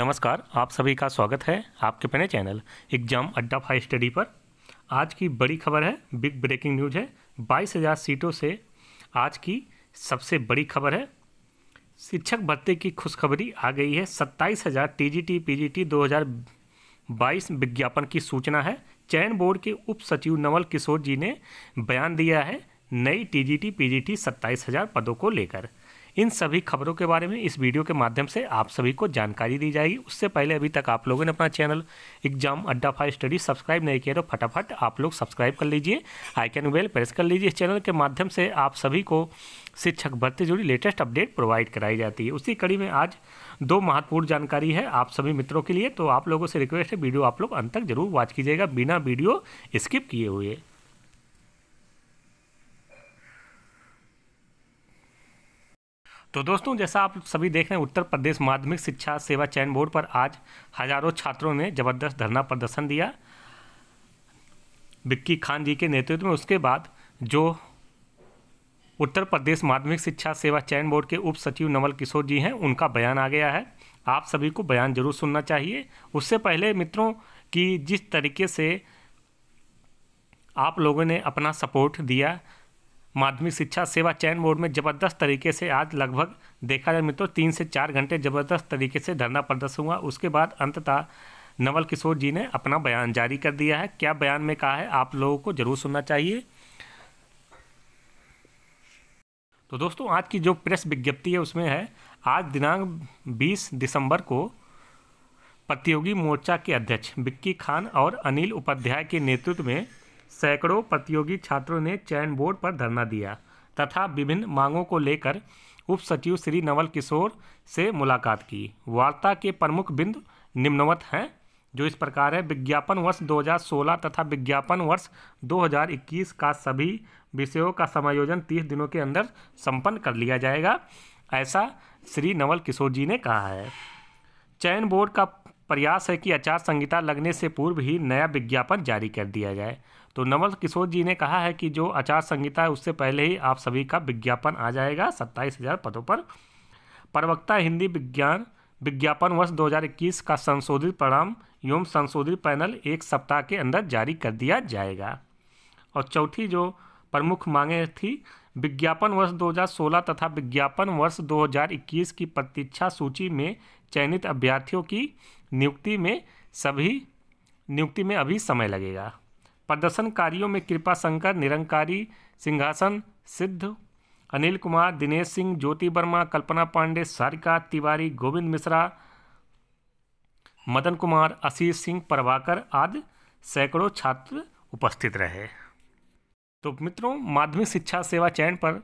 नमस्कार आप सभी का स्वागत है आपके अपने channel exam Adda five study पर आज की बड़ी खबर है बिग ब्रेकिंग न्यूज है बाईस हज़ार सीटों से आज की सबसे बड़ी खबर है शिक्षक भत्ते की खुशखबरी आ गई है सत्ताईस हज़ार T G T P G T दो हज़ार बाईस विज्ञापन की सूचना है चयन बोर्ड के उप सचिव नवल किशोर जी ने बयान दिया है नई T G T P G T सत्ताईस हज़ार पदों को लेकर इन सभी खबरों के बारे में इस वीडियो के माध्यम से आप सभी को जानकारी दी जाएगी उससे पहले अभी तक आप लोगों ने अपना channel exam Adda five study subscribe नहीं किया तो फटाफट आप लोग सब्सक्राइब कर लीजिए आइकन बेल प्रेस कर लीजिए इस चैनल के माध्यम से आप सभी को शिक्षक भर्ती जुड़ी लेटेस्ट अपडेट प्रोवाइड कराई जाती है उसी कड़ी में आज दो महत्वपूर्ण जानकारी है आप सभी मित्रों के लिए तो आप लोगों से रिक्वेस्ट है वीडियो आप लोग अंत तक जरूर वॉच कीजिएगा बिना वीडियो स्किप किए हुए तो दोस्तों जैसा आप सभी देख रहे हैं उत्तर प्रदेश माध्यमिक शिक्षा सेवा चयन बोर्ड पर आज हजारों छात्रों ने जबरदस्त धरना प्रदर्शन दिया बिक्की खान जी के नेतृत्व में उसके बाद जो उत्तर प्रदेश माध्यमिक शिक्षा सेवा चयन बोर्ड के उप सचिव नवल किशोर जी हैं उनका बयान आ गया है आप सभी को बयान जरूर सुनना चाहिए उससे पहले मित्रों कि जिस तरीके से आप लोगों ने अपना सपोर्ट दिया माध्यमिक शिक्षा सेवा चयन बोर्ड में जबरदस्त तरीके से आज लगभग देखा जाए मित्रों तीन से चार घंटे जबरदस्त तरीके से धरना प्रदर्शन हुआ उसके बाद अंततः नवल किशोर जी ने अपना बयान जारी कर दिया है क्या बयान में कहा है आप लोगों को जरूर सुनना चाहिए तो दोस्तों आज की जो प्रेस विज्ञप्ति है उसमें है आज दिनांक 20 दिसंबर को प्रतियोगी मोर्चा के अध्यक्ष विक्की खान और अनिल उपाध्याय के नेतृत्व में सैकड़ों प्रतियोगी छात्रों ने चयन बोर्ड पर धरना दिया तथा विभिन्न मांगों को लेकर उप सचिव श्री नवल किशोर से मुलाकात की वार्ता के प्रमुख बिंदु निम्नवत हैं जो इस प्रकार है विज्ञापन वर्ष 2016 तथा विज्ञापन वर्ष 2021 का सभी विषयों का समायोजन 30 दिनों के अंदर संपन्न कर लिया जाएगा ऐसा श्री नवल किशोर जी ने कहा है चयन बोर्ड का प्रयास है कि आचार संहिता लगने से पूर्व ही नया विज्ञापन जारी कर दिया जाए तो नवल किशोर जी ने कहा है कि जो आचार संहिता है उससे पहले ही आप सभी का विज्ञापन आ जाएगा सत्ताईस हज़ार पदों पर प्रवक्ता हिंदी विज्ञान विज्ञापन वर्ष 2021 का संशोधित परिणाम एवं संशोधित पैनल एक सप्ताह के अंदर जारी कर दिया जाएगा और चौथी जो प्रमुख मांगें थी विज्ञापन वर्ष 2016 तथा विज्ञापन वर्ष 2021 की प्रतीक्षा सूची में चयनित अभ्यर्थियों की नियुक्ति में सभी नियुक्ति में अभी समय लगेगा प्रदर्शनकारियों में कृपा शंकर निरंकारी सिंहासन सिद्ध अनिल कुमार दिनेश सिंह ज्योति वर्मा कल्पना पांडे सारिका तिवारी गोविंद मिश्रा मदन कुमार आशीष सिंह प्रभाकर आदि सैकड़ों छात्र उपस्थित रहे तो मित्रों माध्यमिक शिक्षा सेवा चयन पर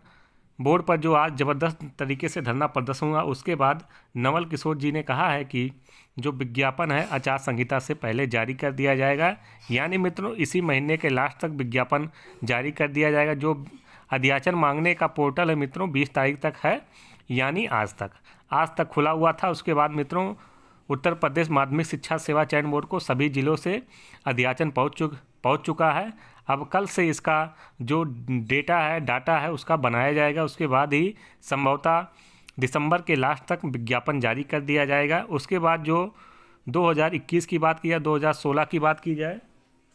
बोर्ड पर जो आज ज़बरदस्त तरीके से धरना प्रदर्शन हुआ उसके बाद नवल किशोर जी ने कहा है कि जो विज्ञापन है आचार संहिता से पहले जारी कर दिया जाएगा यानी मित्रों इसी महीने के लास्ट तक विज्ञापन जारी कर दिया जाएगा जो अध्याचन मांगने का पोर्टल है मित्रों बीस तारीख तक है यानी आज तक आज तक खुला हुआ था उसके बाद मित्रों उत्तर प्रदेश माध्यमिक शिक्षा सेवा चयन बोर्ड को सभी जिलों से अध्याचन पहुँच चुके पहुंच चुका है अब कल से इसका जो डेटा है डाटा है उसका बनाया जाएगा उसके बाद ही संभवतः दिसंबर के लास्ट तक विज्ञापन जारी कर दिया जाएगा उसके बाद जो 2021 की बात की जाए 2016 की बात की जाए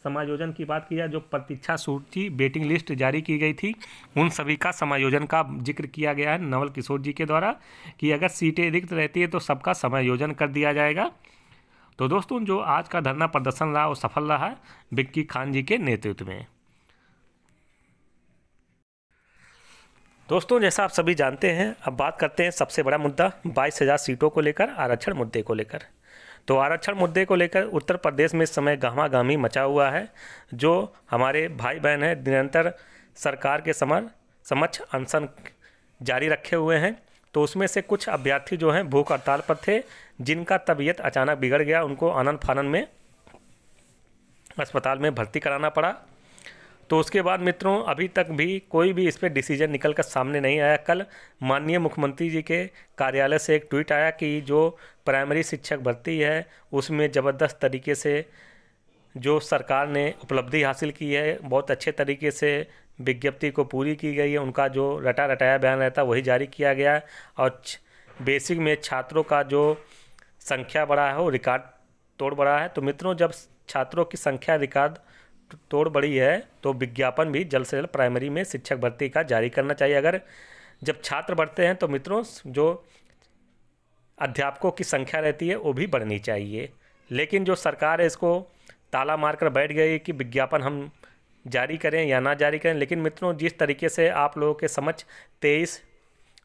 समायोजन की बात की जाए जो प्रतीक्षा सूची बेटिंग लिस्ट जारी की गई थी उन सभी का समायोजन का जिक्र किया गया है नवल किशोर जी के द्वारा कि अगर सीटें रिक्त रहती है तो सबका समायोजन कर दिया जाएगा तो दोस्तों जो आज का धरना प्रदर्शन रहा वो सफल रहा बिक्की खान जी के नेतृत्व में दोस्तों जैसा आप सभी जानते हैं अब बात करते हैं सबसे बड़ा मुद्दा बाईस हज़ार सीटों को लेकर आरक्षण मुद्दे को लेकर तो आरक्षण मुद्दे को लेकर उत्तर प्रदेश में इस समय गहमागहमी मचा हुआ है जो हमारे भाई बहन हैं निरंतर सरकार के समर समक्ष अनशन जारी रखे हुए हैं तो उसमें से कुछ अभ्यर्थी जो हैं भूख हड़ताल पर थे जिनका तबीयत अचानक बिगड़ गया उनको आनंद फानन में अस्पताल में भर्ती कराना पड़ा तो उसके बाद मित्रों अभी तक भी कोई भी इस पर डिसीजन निकल कर सामने नहीं आया कल माननीय मुख्यमंत्री जी के कार्यालय से एक ट्वीट आया कि जो प्राइमरी शिक्षक भर्ती है उसमें ज़बरदस्त तरीके से जो सरकार ने उपलब्धि हासिल की है बहुत अच्छे तरीके से विज्ञप्ति को पूरी की गई है उनका जो रटा रटाया बयान रहता है वही जारी किया गया है और बेसिक में छात्रों का जो संख्या बढ़ा है वो रिकॉर्ड तोड़ बढ़ा है तो मित्रों जब छात्रों की संख्या रिकॉर्ड तोड़ बढ़ी है तो विज्ञापन भी जल्द से जल्द प्राइमरी में शिक्षक भर्ती का जारी करना चाहिए अगर जब छात्र बढ़ते हैं तो मित्रों जो अध्यापकों की संख्या रहती है वो भी बढ़नी चाहिए लेकिन जो सरकार है इसको ताला मारकर बैठ गई कि विज्ञापन हम जारी करें या ना जारी करें लेकिन मित्रों जिस तरीके से आप लोगों के समझ तेईस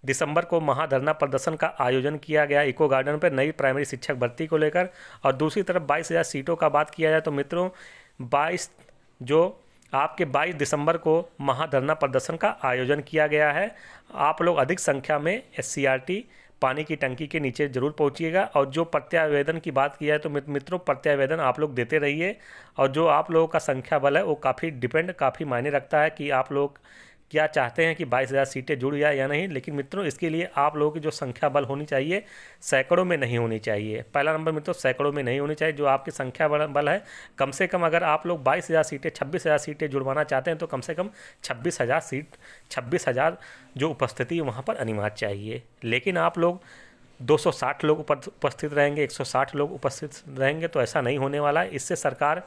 दिसंबर को महाधरना प्रदर्शन का आयोजन किया गया इको गार्डन पर नई प्राइमरी शिक्षक भर्ती को लेकर और दूसरी तरफ बाईस हज़ार सीटों का बात किया जाए तो मित्रों बाईस जो आपके 22 दिसंबर को महाधरना प्रदर्शन का आयोजन किया गया है आप लोग अधिक संख्या में एस सी पानी की टंकी के नीचे ज़रूर पहुँचिएगा और जो प्रत्यावेदन की बात किया है तो मित्रों प्रत्यावेदन आप लोग देते रहिए और जो आप लोगों का संख्या बल है वो काफ़ी डिपेंड काफ़ी मायने रखता है कि आप लोग क्या चाहते हैं कि बाईस हज़ार सीटें जुड़ जाए या नहीं लेकिन मित्रों इसके लिए आप लोगों की जो संख्या बल होनी चाहिए सैकड़ों में नहीं होनी चाहिए पहला नंबर मित्रों सैकड़ों में नहीं होनी चाहिए जो आपकी संख्या बल बल है कम से कम अगर आप लोग बाईस हज़ार सीटें छब्बीस हज़ार सीटें जुड़वाना चाहते हैं तो कम से कम छब्बीस हज़ार सीट छब्बीस हज़ार जो उपस्थिति वहाँ पर अनिवार्य चाहिए लेकिन आप लोग 260 लोग उपस्थित रहेंगे 160 लोग उपस्थित रहेंगे तो ऐसा नहीं होने वाला है इससे सरकार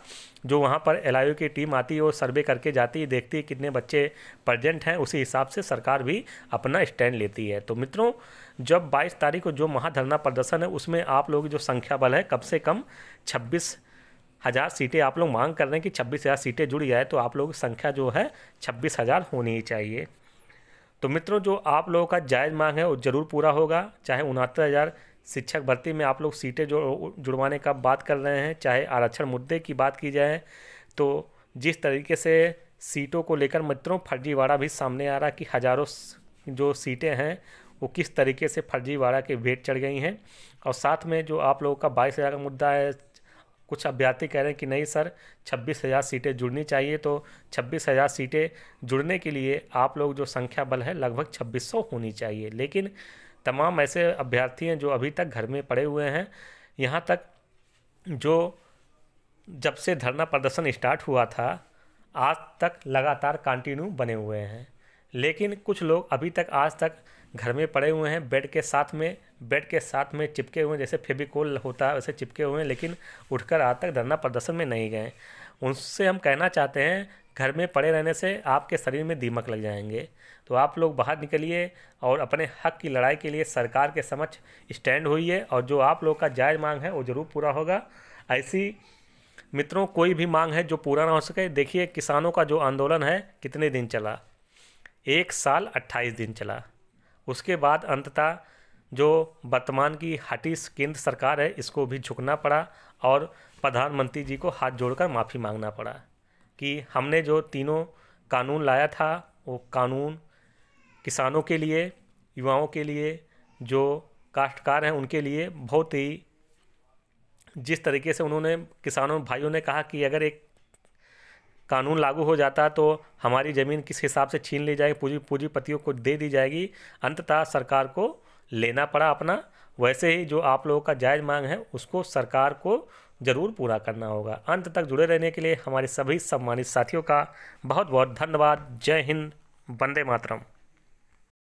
जो वहाँ पर एल की टीम आती है वो सर्वे करके जाती है देखती है कितने बच्चे प्रजेंट हैं उसी हिसाब से सरकार भी अपना स्टैंड लेती है तो मित्रों जब 22 तारीख को जो महाधरना प्रदर्शन है उसमें आप लोग जो संख्या बल है कम से कम छब्बीस हज़ार सीटें आप लोग मांग कर रहे हैं कि छब्बीस हज़ार सीटें जुड़ जाए तो आप लोग संख्या जो है छब्बीस हज़ार होनी ही चाहिए तो मित्रों जो आप लोगों का जायज़ मांग है वो ज़रूर पूरा होगा चाहे उनहत्तर हज़ार शिक्षक भर्ती में आप लोग सीटें जो जुड़वाने का बात कर रहे हैं चाहे आरक्षण मुद्दे की बात की जाए तो जिस तरीके से सीटों को लेकर मित्रों फर्जीवाड़ा भी सामने आ रहा कि हज़ारों जो सीटें हैं वो किस तरीके से फर्जीवाड़ा के वेट चढ़ गई हैं और साथ में जो आप लोगों का बाईस हज़ार का मुद्दा है कुछ अभ्यर्थी कह रहे हैं कि नहीं सर छब्बीस हज़ार सीटें जुड़नी चाहिए तो छब्बीस हज़ार सीटें जुड़ने के लिए आप लोग जो संख्या बल है लगभग छब्बीस सौ होनी चाहिए लेकिन तमाम ऐसे अभ्यर्थी हैं जो अभी तक घर में पड़े हुए हैं यहाँ तक जो जब से धरना प्रदर्शन स्टार्ट हुआ था आज तक लगातार कंटिन्यू बने हुए हैं लेकिन कुछ लोग अभी तक आज तक घर में पड़े हुए हैं बेड के साथ में बेड के साथ में चिपके हुए हैं जैसे फेबिकोल होता है वैसे चिपके हुए हैं लेकिन उठकर आज तक धरना प्रदर्शन में नहीं गए उनसे हम कहना चाहते हैं घर में पड़े रहने से आपके शरीर में दीमक लग जाएंगे तो आप लोग बाहर निकलिए और अपने हक की लड़ाई के लिए सरकार के समक्ष स्टैंड होइए और जो आप लोग का जायज़ मांग है वो ज़रूर पूरा होगा ऐसी मित्रों कोई भी मांग है जो पूरा ना हो सके देखिए किसानों का जो आंदोलन है कितने दिन चला एक साल अट्ठाईस दिन चला उसके बाद अंततः जो वर्तमान की हटी केंद्र सरकार है इसको भी झुकना पड़ा और प्रधानमंत्री जी को हाथ जोड़कर माफ़ी मांगना पड़ा कि हमने जो तीनों कानून लाया था वो कानून किसानों के लिए युवाओं के लिए जो काश्तकार हैं उनके लिए बहुत ही जिस तरीके से उन्होंने किसानों भाइयों ने कहा कि अगर एक कानून लागू हो जाता तो हमारी ज़मीन किस हिसाब से छीन ली जाएगी पूजी पूंजीपतियों को दे दी जाएगी अंततः सरकार को लेना पड़ा अपना वैसे ही जो आप लोगों का जायज़ मांग है उसको सरकार को ज़रूर पूरा करना होगा अंत तक जुड़े रहने के लिए हमारे सभी सम्मानित साथियों का बहुत बहुत धन्यवाद जय हिंद वंदे मातरम